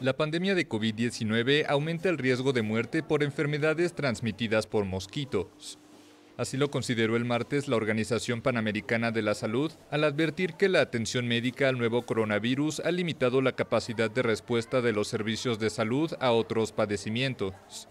La pandemia de COVID-19 aumenta el riesgo de muerte por enfermedades transmitidas por mosquitos. Así lo consideró el martes la Organización Panamericana de la Salud al advertir que la atención médica al nuevo coronavirus ha limitado la capacidad de respuesta de los servicios de salud a otros padecimientos.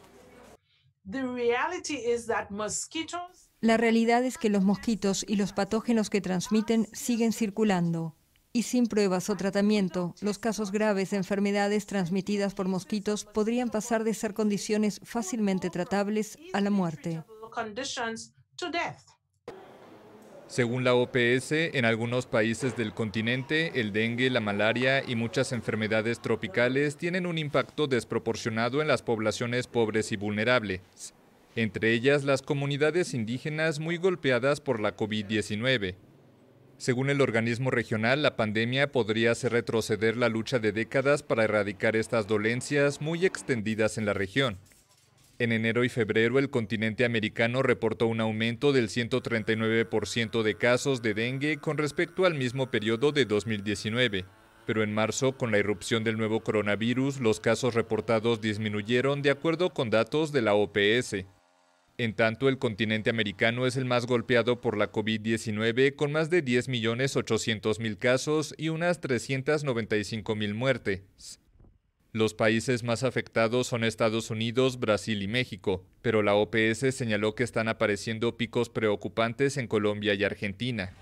La realidad es que los mosquitos y los patógenos que transmiten siguen circulando y sin pruebas o tratamiento, los casos graves de enfermedades transmitidas por mosquitos podrían pasar de ser condiciones fácilmente tratables a la muerte. Según la OPS, en algunos países del continente, el dengue, la malaria y muchas enfermedades tropicales tienen un impacto desproporcionado en las poblaciones pobres y vulnerables, entre ellas las comunidades indígenas muy golpeadas por la COVID-19. Según el organismo regional, la pandemia podría hacer retroceder la lucha de décadas para erradicar estas dolencias muy extendidas en la región. En enero y febrero, el continente americano reportó un aumento del 139% de casos de dengue con respecto al mismo periodo de 2019. Pero en marzo, con la irrupción del nuevo coronavirus, los casos reportados disminuyeron de acuerdo con datos de la OPS. En tanto, el continente americano es el más golpeado por la COVID-19, con más de 10.800.000 casos y unas 395.000 muertes. Los países más afectados son Estados Unidos, Brasil y México, pero la OPS señaló que están apareciendo picos preocupantes en Colombia y Argentina.